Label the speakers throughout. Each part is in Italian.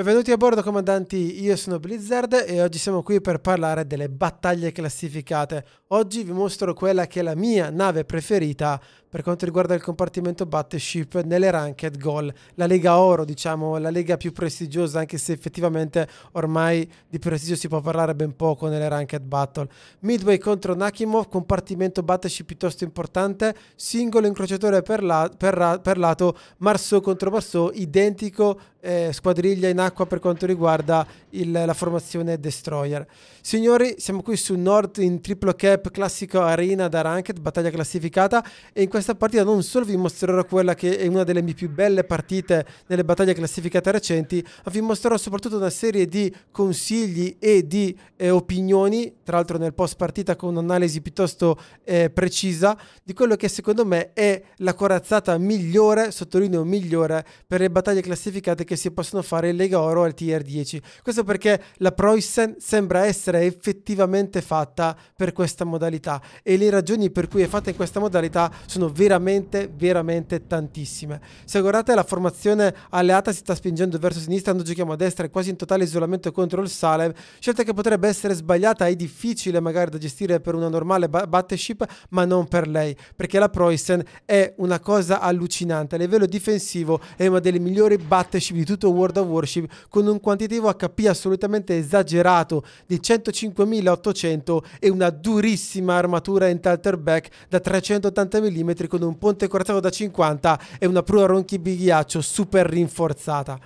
Speaker 1: Benvenuti a bordo comandanti, io sono Blizzard e oggi siamo qui per parlare delle battaglie classificate. Oggi vi mostro quella che è la mia nave preferita per quanto riguarda il compartimento battleship nelle ranked goal, la Lega Oro, diciamo, la lega più prestigiosa, anche se effettivamente ormai di prestigio si può parlare ben poco nelle ranked battle. Midway contro Nakimov, compartimento battleship piuttosto importante, singolo incrociatore per, la, per, ra, per lato, Marceau contro Marceau, identico eh, squadriglia in acqua per quanto riguarda il, la formazione destroyer. Signori, siamo qui su Nord in triplo cap, classico arena da ranked, battaglia classificata e in questa partita non solo vi mostrerò quella che è una delle mie più belle partite nelle battaglie classificate recenti, ma vi mostrerò soprattutto una serie di consigli e di eh, opinioni, tra l'altro nel post partita con un'analisi piuttosto eh, precisa, di quello che secondo me è la corazzata migliore, sottolineo migliore, per le battaglie classificate che si possono fare in Lega Oro al Tier 10. Questo perché la Preußen sembra essere effettivamente fatta per questa modalità e le ragioni per cui è fatta in questa modalità sono veramente, veramente tantissime. Se guardate la formazione alleata si sta spingendo verso sinistra, non giochiamo a destra, è quasi in totale isolamento contro il Salem, scelta che potrebbe essere sbagliata e difficile magari da gestire per una normale battleship, ma non per lei, perché la Preußen è una cosa allucinante, a livello difensivo è una delle migliori battleship di tutto World of Warship, con un quantitativo HP assolutamente esagerato di 105.800 e una durissima armatura in talterback da 380 mm metri con un ponte corazzato da 50 e una prua ronchi ronchibighiaccio super rinforzata.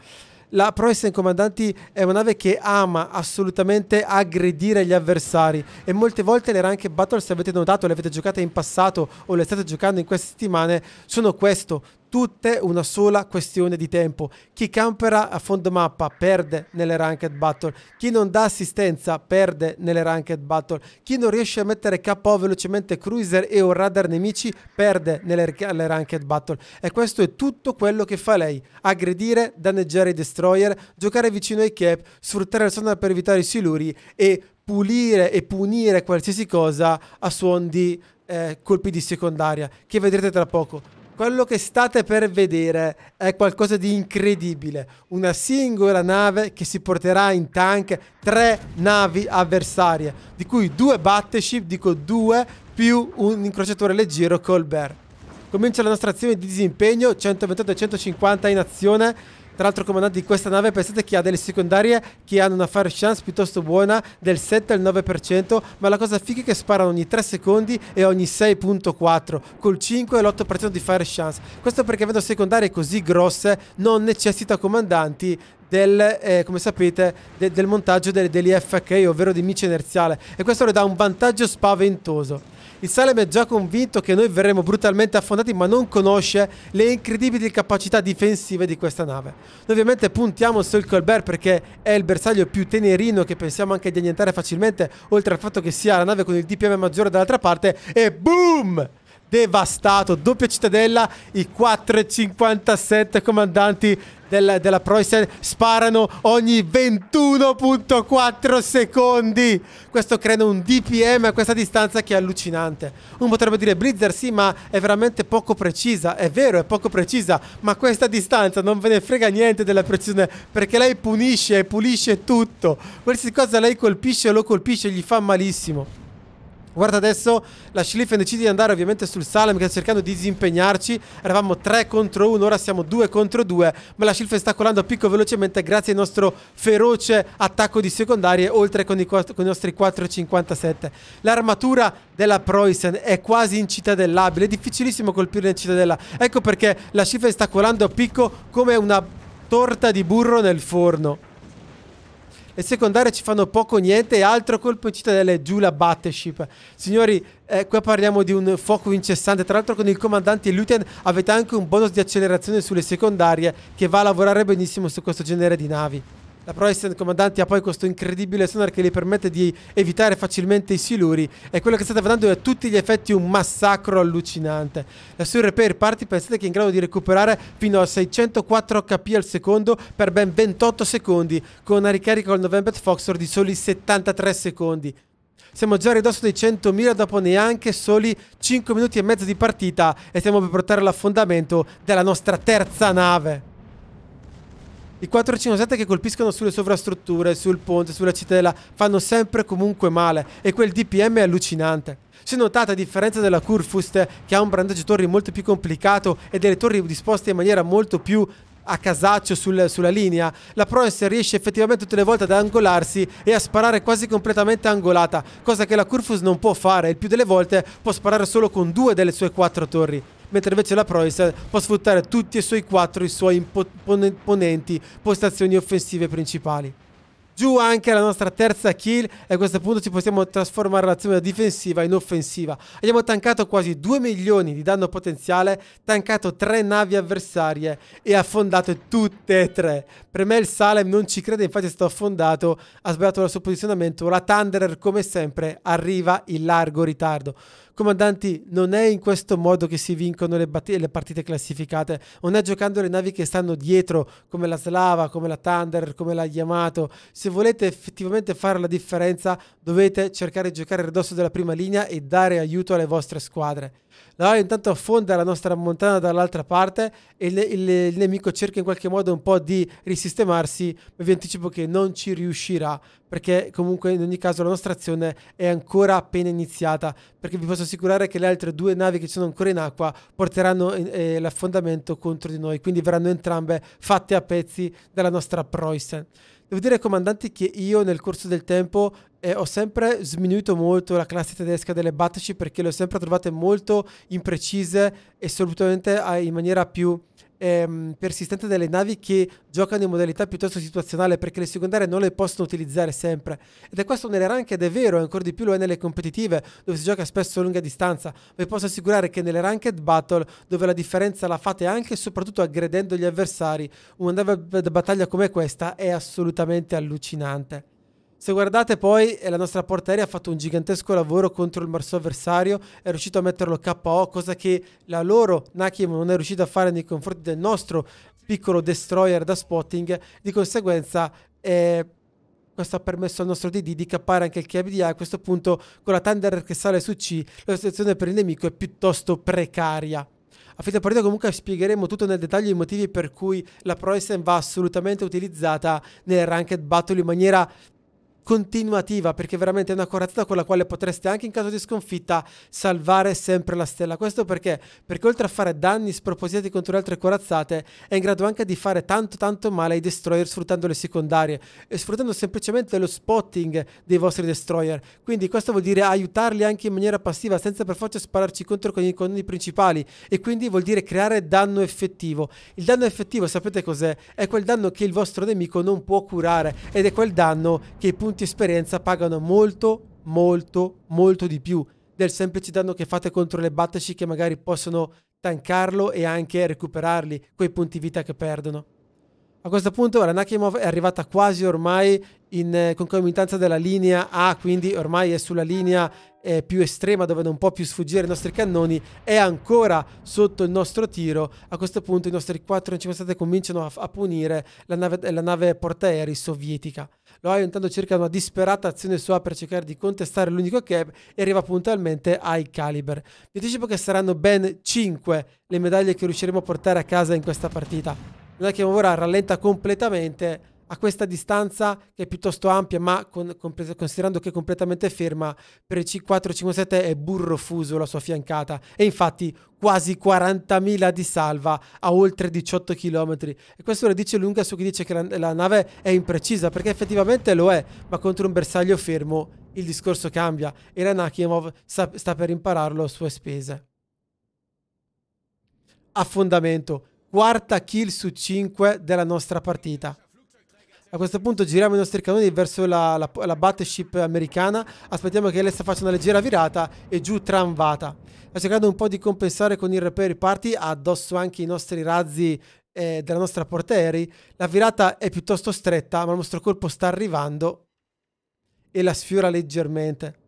Speaker 1: La Preußen Comandanti è una nave che ama assolutamente aggredire gli avversari e molte volte le ranche battle, se avete notato, le avete giocate in passato o le state giocando in queste settimane, sono questo, tutte una sola questione di tempo. Chi camperà a fondo mappa perde nelle ranked battle, chi non dà assistenza perde nelle ranked battle, chi non riesce a mettere KO velocemente cruiser e o radar nemici perde nelle, ranked battle. E questo è tutto quello che fa lei, aggredire, danneggiare i destroyer, giocare vicino ai cap, sfruttare il sonar per evitare i siluri e pulire e punire qualsiasi cosa a suon di eh, colpi di secondaria, che vedrete tra poco. Quello che state per vedere è qualcosa di incredibile, una singola nave che si porterà in tank tre navi avversarie, di cui due battleship, dico due, più un incrociatore leggero Colbert. Comincia la nostra azione di disimpegno, 128 e 150 in azione, tra l'altro, comandante di questa nave, pensate che ha delle secondarie che hanno una fire chance piuttosto buona del 7 al 9%, ma la cosa figa è che sparano ogni 3 secondi e ogni 6.4, col 5 e l'8% di fire chance. Questo perché avendo secondarie così grosse non necessita comandanti del, eh, come sapete, de del montaggio delle, degli FK, ovvero di mice inerziale. E questo le dà un vantaggio spaventoso. Il Salem è già convinto che noi verremo brutalmente affondati ma non conosce le incredibili capacità difensive di questa nave. Noi ovviamente puntiamo sul Colbert perché è il bersaglio più tenerino che pensiamo anche di annientare facilmente oltre al fatto che sia la nave con il DPM maggiore dall'altra parte e boom! Devastato, doppia cittadella, i 4,57 comandanti del, della Preußen sparano ogni 21.4 secondi. Questo crea un DPM a questa distanza che è allucinante. Uno potrebbe dire Blitzer sì, ma è veramente poco precisa. È vero, è poco precisa, ma questa distanza non ve ne frega niente della precisione perché lei punisce e pulisce tutto. Qualsiasi cosa lei colpisce lo colpisce, gli fa malissimo. Guarda adesso, la Schliffen decide di andare ovviamente sul Salem che sta cercando di disimpegnarci. Eravamo 3 contro 1, ora siamo 2 contro 2, ma la Schliffen sta colando a picco velocemente grazie al nostro feroce attacco di secondarie, oltre con i, con i nostri 4,57. L'armatura della Preußen è quasi incitadellabile, è difficilissimo colpirla in cittadella. Ecco perché la Schliffen sta colando a picco come una torta di burro nel forno le secondarie ci fanno poco o niente e altro colpo in cittadella giù la battleship signori eh, qua parliamo di un fuoco incessante tra l'altro con il comandante e avete anche un bonus di accelerazione sulle secondarie che va a lavorare benissimo su questo genere di navi la Pro Instant Comandanti ha poi questo incredibile sonar che gli permette di evitare facilmente i siluri e quello che state vedendo è a tutti gli effetti un massacro allucinante. La sua repair party pensate che è in grado di recuperare fino a 604 HP al secondo per ben 28 secondi con una ricarica col November Foxor di soli 73 secondi. Siamo già a ridosso dei 100.000 dopo neanche soli 5 minuti e mezzo di partita e stiamo per portare all'affondamento della nostra terza nave. I 457 che colpiscono sulle sovrastrutture, sul ponte, sulla cittadella, fanno sempre comunque male e quel DPM è allucinante. Se notate, a differenza della Kurfust, che ha un brandaggio torri molto più complicato e delle torri disposte in maniera molto più a casaccio sul, sulla linea, la Proess riesce effettivamente tutte le volte ad angolarsi e a sparare quasi completamente angolata, cosa che la Kurfust non può fare, il più delle volte può sparare solo con due delle sue quattro torri mentre invece la Proisa può sfruttare tutti e suoi quattro i suoi imponenti postazioni offensive principali. Giù anche la nostra terza kill e a questo punto ci possiamo trasformare l'azione difensiva in offensiva. Abbiamo tancato quasi 2 milioni di danno potenziale, tancato 3 navi avversarie e affondate tutte e tre. Per me il Salem non ci crede, infatti è stato affondato, ha sbagliato il suo posizionamento, la Thunderer come sempre arriva in largo ritardo. Comandanti, non è in questo modo che si vincono le, bat- le partite classificate, non è giocando le navi che stanno dietro, come la Slava, come la Thunder, come la Yamato. Se volete effettivamente fare la differenza, dovete cercare di giocare il ridosso della prima linea e dare aiuto alle vostre squadre. No, intanto affonda la nostra montana dall'altra parte e il, il, il, nemico cerca in qualche modo un po' di risistemarsi, ma vi anticipo che non ci riuscirà, perché comunque in ogni caso la nostra azione è ancora appena iniziata, perché vi posso assicurare che le altre due navi che sono ancora in acqua porteranno eh, l'affondamento contro di noi, quindi verranno entrambe fatte a pezzi dalla nostra Preußen. Devo dire comandanti che io nel corso del tempo eh, ho sempre sminuito molto la classe tedesca delle Battleship perché le ho sempre trovate molto imprecise e assolutamente eh, in maniera più ehm, persistente delle navi che giocano in modalità piuttosto situazionale perché le secondarie non le possono utilizzare sempre. Ed è questo nelle ranked è vero, e ancora di più lo è nelle competitive, dove si gioca spesso a lunga distanza. Vi posso assicurare che nelle ranked battle, dove la differenza la fate anche e soprattutto aggredendo gli avversari, una nave battaglia come questa è assolutamente allucinante. Se guardate poi, eh, la nostra porteria ha fatto un gigantesco lavoro contro il avversario, è riuscito a metterlo KO, cosa che la loro Nakim non è riuscita a fare nei confronti del nostro piccolo destroyer da spotting, di conseguenza eh, questo ha permesso al nostro DD di cappare anche il KBDA. A questo punto, con la Thunder che sale su C, la situazione per il nemico è piuttosto precaria. A fine partita comunque spiegheremo tutto nel dettaglio i motivi per cui la Proisen va assolutamente utilizzata nel Ranked Battle in maniera continuativa perché veramente è una corazzata con la quale potreste anche in caso di sconfitta salvare sempre la stella questo perché perché oltre a fare danni spropositati contro le altre corazzate è in grado anche di fare tanto tanto male ai destroyer sfruttando le secondarie e sfruttando semplicemente lo spotting dei vostri destroyer quindi questo vuol dire aiutarli anche in maniera passiva senza per forza spararci contro con i cannoni principali e quindi vuol dire creare danno effettivo il danno effettivo sapete cos'è? è quel danno che il vostro nemico non può curare ed è quel danno che i punti minuti esperienza pagano molto, molto, molto di più del semplice danno che fate contro le batterci che magari possono tankarlo e anche recuperarli quei punti vita che perdono. A questo punto la Nakimov è arrivata quasi ormai in eh, concomitanza della linea A, quindi ormai è sulla linea eh, più estrema dove non può più sfuggire i nostri cannoni è ancora sotto il nostro tiro a questo punto i nostri 4 57 cominciano a, a punire la nave, la nave portaerei sovietica lo intanto cerca una disperata azione sua per cercare di contestare l'unico cap e arriva puntualmente ai Caliber. Vi anticipo che saranno ben 5 le medaglie che riusciremo a portare a casa in questa partita. Non è che ora rallenta completamente a questa distanza che è piuttosto ampia, ma con, con, considerando che è completamente ferma, per il C4-57 è burro fuso la sua fiancata e infatti quasi 40.000 di salva a oltre 18 km. E questo lo dice lunga su chi dice che la, la nave è imprecisa, perché effettivamente lo è, ma contro un bersaglio fermo il discorso cambia e Ranakimov sta, sta per impararlo a sue spese. Affondamento quarta kill su 5 della nostra partita. A questo punto giriamo i nostri cannoni verso la, la, la battleship americana, aspettiamo che l'essa faccia una leggera virata e giù tramvata. Sta cercando un po' di compensare con il repair party, addosso anche i nostri razzi eh, della nostra portaerei. La virata è piuttosto stretta, ma il nostro colpo sta arrivando e la sfiora leggermente.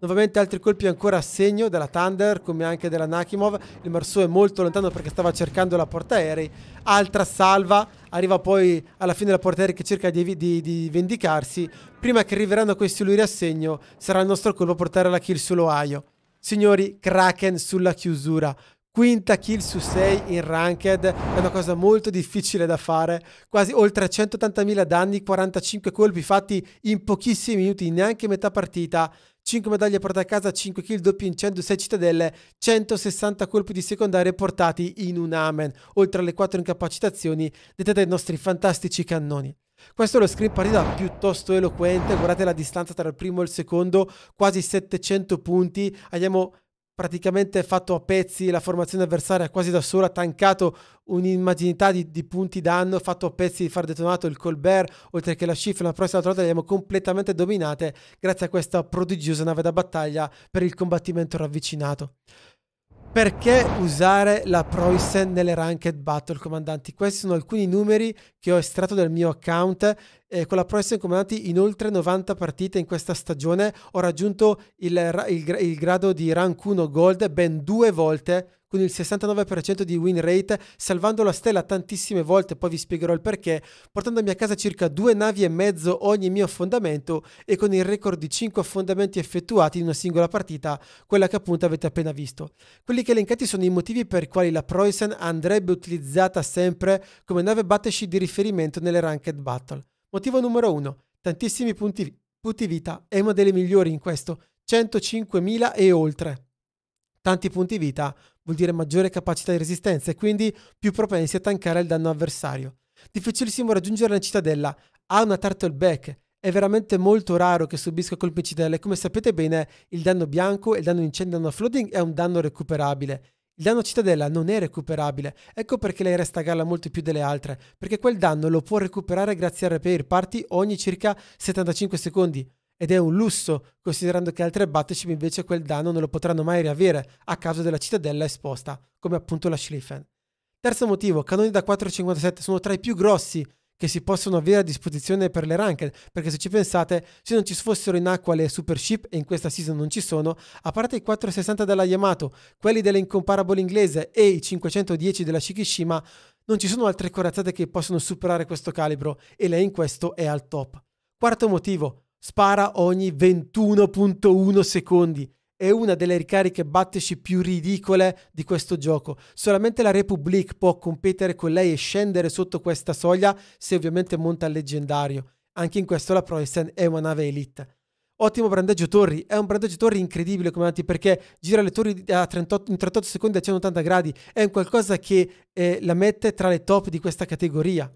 Speaker 1: Nuovamente altri colpi ancora a segno della Thunder come anche della Nakimov. Il Marceau è molto lontano perché stava cercando la portaerei. Altra salva, arriva poi alla fine della portaerei che cerca di, di, di, vendicarsi. Prima che arriveranno questi luri a segno sarà il nostro colpo portare la kill sull'Ohio. Signori, Kraken sulla chiusura quinta kill su 6 in ranked è una cosa molto difficile da fare quasi oltre 180.000 danni 45 colpi fatti in pochissimi minuti neanche metà partita 5 medaglie portate a casa 5 kill doppio incendio 6 cittadelle 160 colpi di secondario portati in un amen oltre alle 4 incapacitazioni dette dai nostri fantastici cannoni questo è lo screen partita piuttosto eloquente guardate la distanza tra il primo e il secondo quasi 700 punti abbiamo praticamente fatto a pezzi la formazione avversaria quasi da sola, tancato un'immaginità di, di, punti danno, fatto a pezzi di far detonato il Colbert, oltre che la Schiff, la prossima volta le abbiamo completamente dominate grazie a questa prodigiosa nave da battaglia per il combattimento ravvicinato. Perché usare la Proisen nelle ranked battle, comandanti? Questi sono alcuni numeri che ho estratto dal mio account. Eh, con la Proisen, comandanti, in oltre 90 partite in questa stagione ho raggiunto il, il, il grado di rank 1 gold ben due volte con il 69% di win rate, salvando la stella tantissime volte, poi vi spiegherò il perché, portandomi a casa circa due navi e mezzo ogni mio affondamento e con il record di 5 affondamenti effettuati in una singola partita, quella che appunto avete appena visto. Quelli che elencati sono i motivi per i quali la Preußen andrebbe utilizzata sempre come nave battleship di riferimento nelle ranked battle. Motivo numero 1. Tantissimi punti, punti vita, è una delle migliori in questo, 105.000 e oltre. Tanti punti vita vuol dire maggiore capacità di resistenza e quindi più propensi a tankare il danno avversario. Difficilissimo raggiungere la cittadella, ha una turtle back, è veramente molto raro che subisca colpi in cittadella come sapete bene il danno bianco e il danno incendio e danno flooding è un danno recuperabile. Il danno cittadella non è recuperabile, ecco perché lei resta a galla molto più delle altre, perché quel danno lo può recuperare grazie al repair party ogni circa 75 secondi ed è un lusso, considerando che altre battleship invece quel danno non lo potranno mai riavere a causa della cittadella esposta, come appunto la Schlieffen. Terzo motivo, cannoni da 4,57 sono tra i più grossi che si possono avere a disposizione per le ranked, perché se ci pensate, se non ci fossero in acqua le super ship, e in questa season non ci sono, a parte i 460 della Yamato, quelli dell'incomparable inglese e i 510 della Shikishima, non ci sono altre corazzate che possono superare questo calibro, e lei in questo è al top. Quarto motivo, Spara ogni 21.1 secondi. È una delle ricariche batteci più ridicole di questo gioco. Solamente la Republic può competere con lei e scendere sotto questa soglia se ovviamente monta al leggendario. Anche in questo la Proysten è una nave elite. Ottimo brandeggio torri, è un brandeggio torri incredibile come avanti perché gira le torri 38, in 38 secondi a 180 gradi, è un qualcosa che eh, la mette tra le top di questa categoria.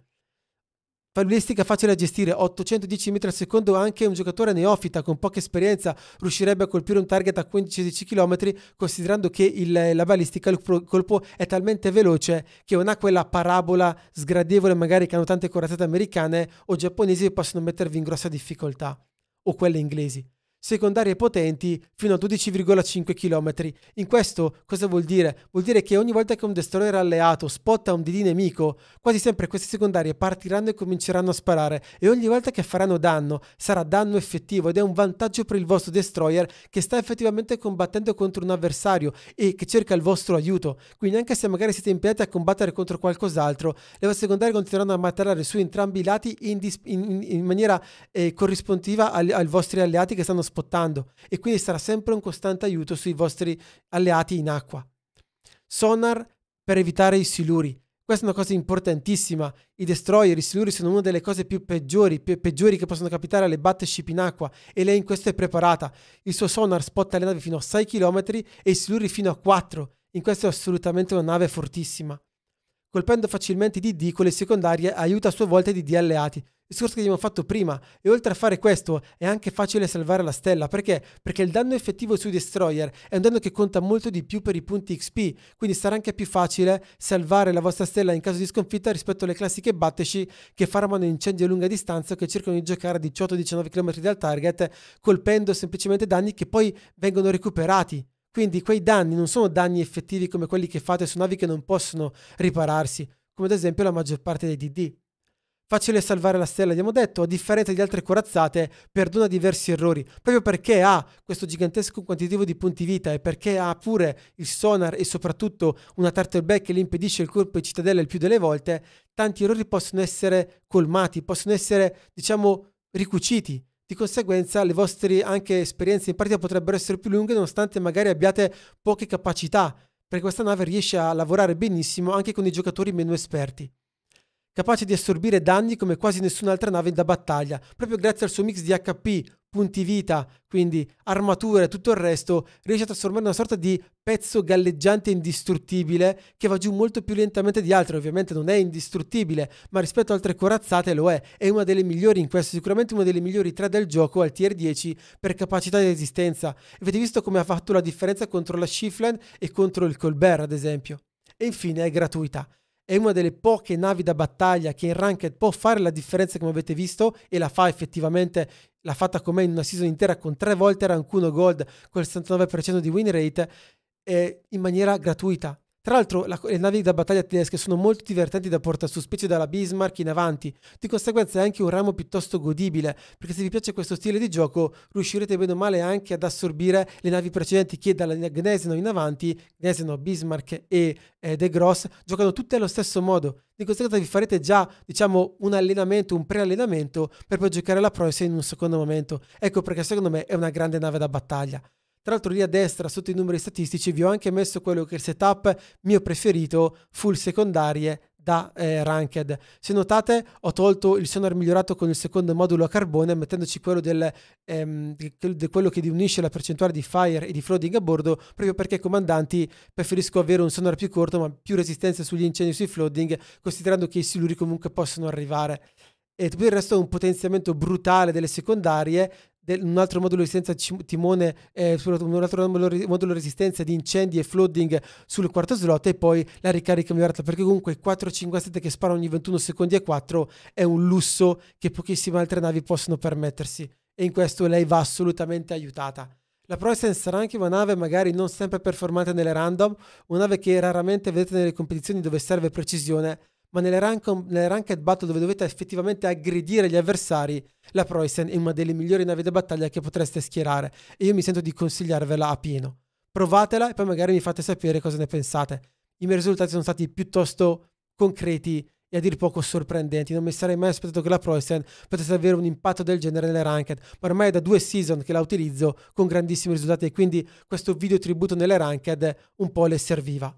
Speaker 1: Fallistica facile da gestire, 810 metri al secondo, anche un giocatore neofita con poca esperienza riuscirebbe a colpire un target a 15 16 km, considerando che il, la balistica, il colpo è talmente veloce che non ha quella parabola sgradevole magari che hanno tante corazzate americane o giapponesi che possono mettervi in grossa difficoltà, o quelle inglesi secondarie potenti fino a 12,5 km. In questo cosa vuol dire? Vuol dire che ogni volta che un destroyer alleato spotta un DD nemico, quasi sempre queste secondarie partiranno e cominceranno a sparare e ogni volta che faranno danno sarà danno effettivo ed è un vantaggio per il vostro destroyer che sta effettivamente combattendo contro un avversario e che cerca il vostro aiuto. Quindi anche se magari siete impegnati a combattere contro qualcos'altro, le vostre secondarie continueranno a martellare su entrambi i lati in, in, in maniera eh, corrispondente ai vostri alleati che stanno sparando spottando e quindi sarà sempre un costante aiuto sui vostri alleati in acqua. Sonar per evitare i siluri. Questa è una cosa importantissima. I destroyer, i siluri sono una delle cose più peggiori, più peggiori che possono capitare alle battleship in acqua e lei in questo è preparata. Il suo sonar spotta le navi fino a 6 km e i siluri fino a 4. In questo è assolutamente una nave fortissima colpendo facilmente i DD con le secondarie aiuta a sua volta i DD alleati, discorso che abbiamo fatto prima, e oltre a fare questo è anche facile salvare la stella, perché? Perché il danno effettivo sui destroyer è un danno che conta molto di più per i punti XP, quindi sarà anche più facile salvare la vostra stella in caso di sconfitta rispetto alle classiche batteci che farmano incendi a lunga distanza o che cercano di giocare a 18-19 km dal target, colpendo semplicemente danni che poi vengono recuperati quindi quei danni non sono danni effettivi come quelli che fate su navi che non possono ripararsi, come ad esempio la maggior parte dei DD. Facile salvare la stella, abbiamo detto, a differenza di altre corazzate, perdona diversi errori, proprio perché ha questo gigantesco quantitativo di punti vita e perché ha pure il sonar e soprattutto una turtle back che le impedisce il colpo di cittadella il più delle volte, tanti errori possono essere colmati, possono essere, diciamo, ricuciti di conseguenza le vostre anche esperienze in partita potrebbero essere più lunghe nonostante magari abbiate poche capacità, perché questa nave riesce a lavorare benissimo anche con i giocatori meno esperti. Capace di assorbire danni come quasi nessun'altra nave da battaglia, proprio grazie al suo mix di HP, punti vita, quindi armature e tutto il resto, riesce a trasformare in una sorta di pezzo galleggiante indistruttibile che va giù molto più lentamente di altri. Ovviamente non è indistruttibile, ma rispetto ad altre corazzate lo è. È una delle migliori in questo, sicuramente una delle migliori tre del gioco al tier 10 per capacità di resistenza. Avete visto come ha fatto la differenza contro la Shifland e contro il Colbert, ad esempio. E infine è gratuita è una delle poche navi da battaglia che in ranked può fare la differenza come avete visto e la fa effettivamente l'ha fatta con me in una season intera con tre volte rank 1 Gold, col 69% di win rate, eh, in maniera gratuita. Tra l'altro la, le navi da battaglia tedesche sono molto divertenti da portare su specie dalla Bismarck in avanti, di conseguenza è anche un ramo piuttosto godibile, perché se vi piace questo stile di gioco riuscirete bene o male anche ad assorbire le navi precedenti che dalla Gnesino in avanti, Gnesino, Bismarck e eh, De Gross, giocano tutte allo stesso modo. Di conseguenza vi farete già, diciamo, un allenamento, un preallenamento per poi giocare la Prussia in un secondo momento. Ecco perché secondo me è una grande nave da battaglia. Tra l'altro lì a destra sotto i numeri statistici vi ho anche messo quello che è il setup mio preferito, full secondarie da eh, Ranked. Se notate ho tolto il sonar migliorato con il secondo modulo a carbone mettendoci quello, del, ehm, de quello che unisce la percentuale di fire e di flooding a bordo proprio perché comandanti preferisco avere un sonar più corto ma più resistenza sugli incendi e sui flooding considerando che i siluri comunque possono arrivare e tutto il resto è un potenziamento brutale delle secondarie del, un altro modulo di resistenza timone, eh, un altro modulo di resistenza di incendi e flooding sul quarto slot e poi la ricarica migliorata perché comunque 4,57 che spara ogni 21 secondi e 4 è un lusso che pochissime altre navi possono permettersi e in questo lei va assolutamente aiutata. La ProSense sarà anche una nave magari non sempre performante nelle random, una nave che raramente vedete nelle competizioni dove serve precisione, ma nelle, rank, nelle ranked battle dove dovete effettivamente aggredire gli avversari, la Proisen è una delle migliori navi da battaglia che potreste schierare e io mi sento di consigliarvela a pieno. Provatela e poi magari mi fate sapere cosa ne pensate. I miei risultati sono stati piuttosto concreti e a dir poco sorprendenti. Non mi sarei mai aspettato che la Proisen potesse avere un impatto del genere nelle ranked, ma ormai è da due season che la utilizzo con grandissimi risultati e quindi questo video tributo nelle ranked un po' le serviva.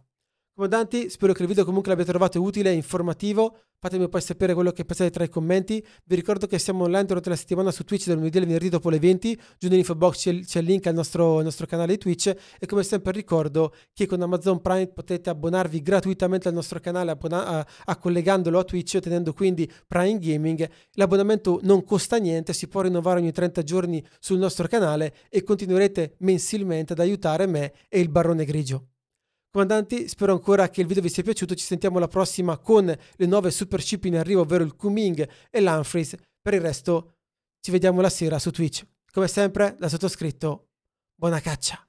Speaker 1: Comandanti, spero che il video comunque l'abbiate trovato utile e informativo. Fatemi poi sapere quello che pensate tra i commenti. Vi ricordo che siamo online durante la settimana su Twitch dal lunedì al venerdì dopo le 20. Giù nell'info box c'è, il, il link al nostro, nostro, canale Twitch. E come sempre ricordo che con Amazon Prime potete abbonarvi gratuitamente al nostro canale a, a collegandolo a Twitch, ottenendo quindi Prime Gaming. L'abbonamento non costa niente, si può rinnovare ogni 30 giorni sul nostro canale e continuerete mensilmente ad aiutare me e il Barone Grigio. Comandanti, spero ancora che il video vi sia piaciuto, ci sentiamo alla prossima con le nuove super chip in arrivo, ovvero il Kuming e l'Humphreys. Per il resto ci vediamo la sera su Twitch. Come sempre, da sottoscritto, buona caccia!